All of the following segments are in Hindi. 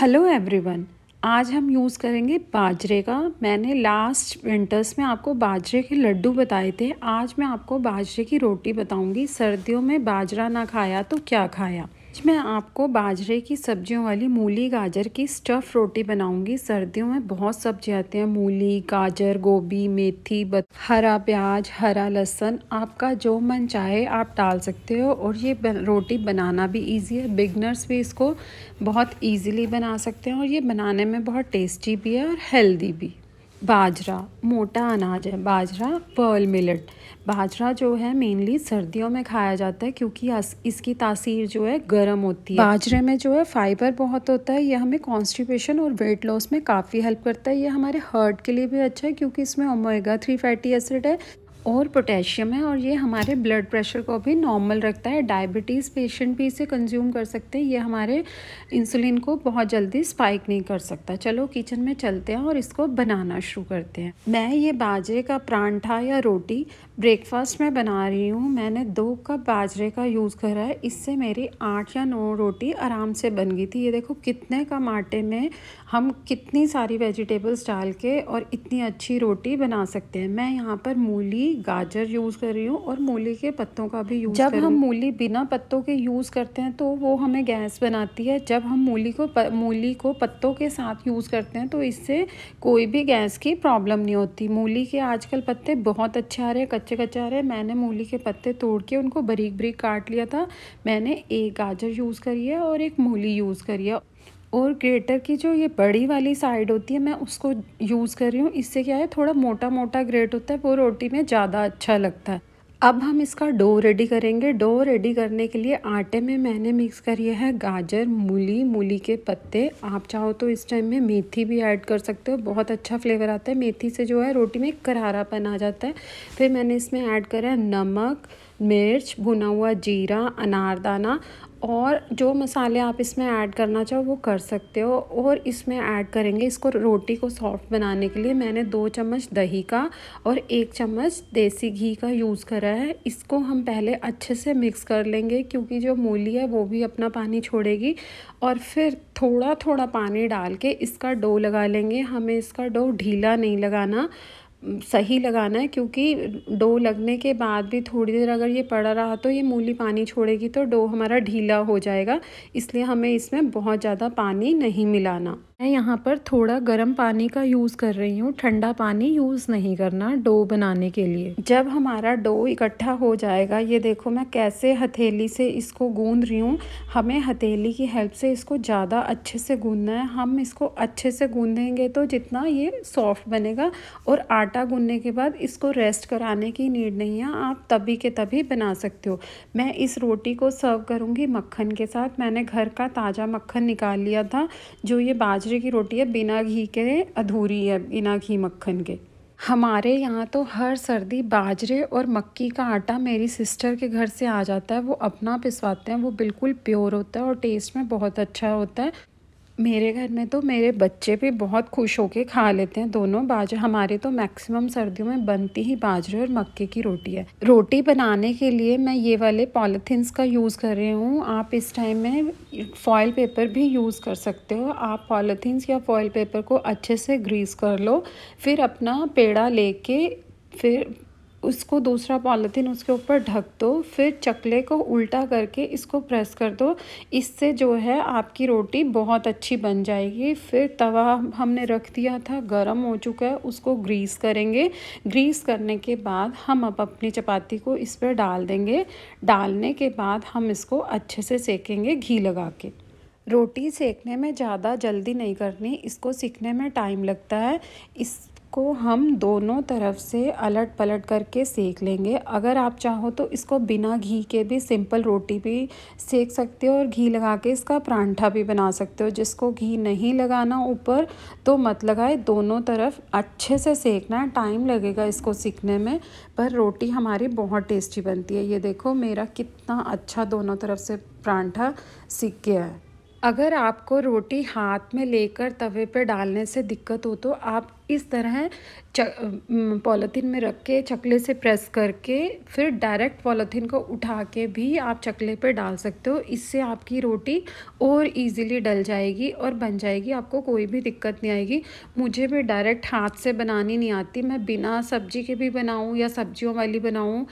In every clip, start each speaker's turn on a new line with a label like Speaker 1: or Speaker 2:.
Speaker 1: हेलो एवरीवन आज हम यूज़ करेंगे बाजरे का मैंने लास्ट विंटर्स में आपको बाजरे के लड्डू बताए थे आज मैं आपको बाजरे की रोटी बताऊंगी सर्दियों में बाजरा ना खाया तो क्या खाया आज मैं आपको बाजरे की सब्जियों वाली मूली गाजर की स्टफ़ रोटी बनाऊंगी सर्दियों में बहुत सब्जी आते हैं मूली गाजर गोभी मेथी बत हरा प्याज हरा लहसन आपका जो मन चाहे आप डाल सकते हो और ये रोटी बनाना भी इजी है बिगनर्स भी इसको बहुत इजीली बना सकते हैं और ये बनाने में बहुत टेस्टी भी है और हेल्दी भी बाजरा मोटा अनाज है बाजरा पर्ल मिलट बाजरा जो है मेनली सर्दियों में खाया जाता है क्योंकि इसकी तासीर जो है गर्म होती है बाजरे में जो है फाइबर बहुत होता है यह हमें कॉन्स्टिपेशन और वेट लॉस में काफ़ी हेल्प करता है यह हमारे हार्ट के लिए भी अच्छा है क्योंकि इसमें ओमेगा थ्री फैटी एसिड है और पोटेशियम है और ये हमारे ब्लड प्रेशर को भी नॉर्मल रखता है डायबिटीज़ पेशेंट भी इसे कंज्यूम कर सकते हैं ये हमारे इंसुलिन को बहुत जल्दी स्पाइक नहीं कर सकता चलो किचन में चलते हैं और इसको बनाना शुरू करते हैं मैं ये बाजरे का परांठा या रोटी ब्रेकफास्ट में बना रही हूँ मैंने दो कप बाजरे का यूज़ करा है इससे मेरी आठ या नौ रोटी आराम से बन गई थी ये देखो कितने कम आटे में हम कितनी सारी वेजिटेबल्स डाल के और इतनी अच्छी रोटी बना सकते हैं मैं यहाँ पर मूली ही गाजर यूज़ कर रही हूँ और मूली के पत्तों का भी यूज़ जब हम मूली बिना पत्तों के यूज़ करते हैं तो वो हमें गैस बनाती है जब हम मूली को मूली को पत्तों के साथ यूज़ करते हैं तो इससे कोई भी गैस की प्रॉब्लम नहीं होती मूली के आजकल पत्ते बहुत अच्छे आ रहे हैं कच्चे कच्चे आ रहे हैं मैंने मूली के पत्ते तोड़ के उनको बरीक बरीक काट लिया था मैंने एक गाजर यूज़ करी है और एक मूली यूज़ करी है और ग्रेटर की जो ये बड़ी वाली साइड होती है मैं उसको यूज़ कर रही हूँ इससे क्या है थोड़ा मोटा मोटा ग्रेट होता है वो रोटी में ज़्यादा अच्छा लगता है अब हम इसका डो रेडी करेंगे डो रेडी करने के लिए आटे में मैंने मिक्स करिए है गाजर मूली मूली के पत्ते आप चाहो तो इस टाइम में मेथी भी ऐड कर सकते हो बहुत अच्छा फ्लेवर आता है मेथी से जो है रोटी में करारापन आ जाता है फिर मैंने इसमें ऐड करा है नमक मिर्च भुना हुआ जीरा अनारदाना और जो मसाले आप इसमें ऐड करना चाहो वो कर सकते हो और इसमें ऐड करेंगे इसको रोटी को सॉफ्ट बनाने के लिए मैंने दो चम्मच दही का और एक चम्मच देसी घी का यूज़ करा है इसको हम पहले अच्छे से मिक्स कर लेंगे क्योंकि जो मूली है वो भी अपना पानी छोड़ेगी और फिर थोड़ा थोड़ा पानी डाल के इसका डो लगा लेंगे हमें इसका डो ढीला नहीं लगाना सही लगाना है क्योंकि डो लगने के बाद भी थोड़ी देर अगर ये पड़ा रहा तो ये मूली पानी छोड़ेगी तो डो हमारा ढीला हो जाएगा इसलिए हमें इसमें बहुत ज़्यादा पानी नहीं मिलाना मैं यहाँ पर थोड़ा गर्म पानी का यूज़ कर रही हूँ ठंडा पानी यूज़ नहीं करना डो बनाने के लिए जब हमारा डो इकट्ठा हो जाएगा ये देखो मैं कैसे हथेली से इसको गूंद रही हूँ हमें हथेली की हेल्प से इसको ज़्यादा अच्छे से गूंदना है हम इसको अच्छे से गूंदेंगे तो जितना ये सॉफ्ट बनेगा और आट आटा गूंदने के बाद इसको रेस्ट कराने की नीड नहीं है आप तभी के तभी बना सकते हो मैं इस रोटी को सर्व करूँगी मक्खन के साथ मैंने घर का ताज़ा मक्खन निकाल लिया था जो ये बाजरे की रोटी है बिना घी के अधूरी है बिना घी मक्खन के हमारे यहाँ तो हर सर्दी बाजरे और मक्की का आटा मेरी सिस्टर के घर से आ जाता है वो अपना पिसवाते हैं वो बिल्कुल प्योर होता है और टेस्ट में बहुत अच्छा होता है मेरे घर में तो मेरे बच्चे भी बहुत खुश होके खा लेते हैं दोनों बाजरे हमारे तो मैक्सिमम सर्दियों में बनती ही बाजरे और मक्के की रोटी है रोटी बनाने के लिए मैं ये वाले पॉलीथीन्स का यूज़ कर रही हूँ आप इस टाइम में फॉयल पेपर भी यूज़ कर सकते हो आप पॉलीथीन्स या फॉयल पेपर को अच्छे से ग्रीस कर लो फिर अपना पेड़ा ले फिर उसको दूसरा पॉलीथीन उसके ऊपर ढक दो फिर चकले को उल्टा करके इसको प्रेस कर दो इससे जो है आपकी रोटी बहुत अच्छी बन जाएगी फिर तवा हमने रख दिया था गर्म हो चुका है उसको ग्रीस करेंगे ग्रीस करने के बाद हम अब अपनी चपाती को इस पर डाल देंगे डालने के बाद हम इसको अच्छे से सेकेंगे घी लगा के रोटी सेकने में ज़्यादा जल्दी नहीं करनी इसको सीखने में टाइम लगता है इस को हम दोनों तरफ से अलट पलट करके सेक लेंगे अगर आप चाहो तो इसको बिना घी के भी सिंपल रोटी भी सेक सकते हो और घी लगा के इसका परांठा भी बना सकते हो जिसको घी नहीं लगाना ऊपर तो मत लगाए दोनों तरफ अच्छे से सेकना है टाइम लगेगा इसको सीखने में पर रोटी हमारी बहुत टेस्टी बनती है ये देखो मेरा कितना अच्छा दोनों तरफ से परांठा सीख गया है अगर आपको रोटी हाथ में लेकर तवे पर डालने से दिक्कत हो तो आप इस तरह पॉलिथीन में रख के चकले से प्रेस करके फिर डायरेक्ट पॉलिथीन को उठा के भी आप चकले पर डाल सकते हो इससे आपकी रोटी और इजीली डल जाएगी और बन जाएगी आपको कोई भी दिक्कत नहीं आएगी मुझे भी डायरेक्ट हाथ से बनानी नहीं आती मैं बिना सब्जी के भी बनाऊँ या सब्जियों वाली बनाऊँ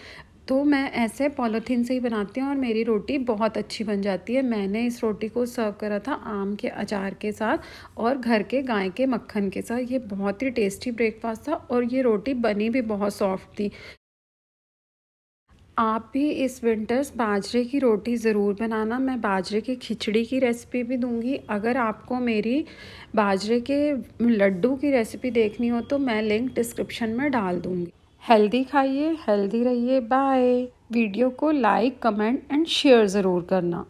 Speaker 1: तो मैं ऐसे पॉलीथीन से ही बनाती हूँ और मेरी रोटी बहुत अच्छी बन जाती है मैंने इस रोटी को सर्व करा था आम के अचार के साथ और घर के गाय के मक्खन के साथ ये बहुत ही टेस्टी ब्रेकफास्ट था और ये रोटी बनी भी बहुत सॉफ्ट थी आप भी इस विंटर्स बाजरे की रोटी ज़रूर बनाना मैं बाजरे की खिचड़ी की रेसिपी भी दूंगी अगर आपको मेरी बाजरे के लड्डू की रेसिपी देखनी हो तो मैं लिंक डिस्क्रिप्शन में डाल दूंगी हेल्दी खाइए हेल्दी रहिए बाय वीडियो को लाइक कमेंट एंड शेयर ज़रूर करना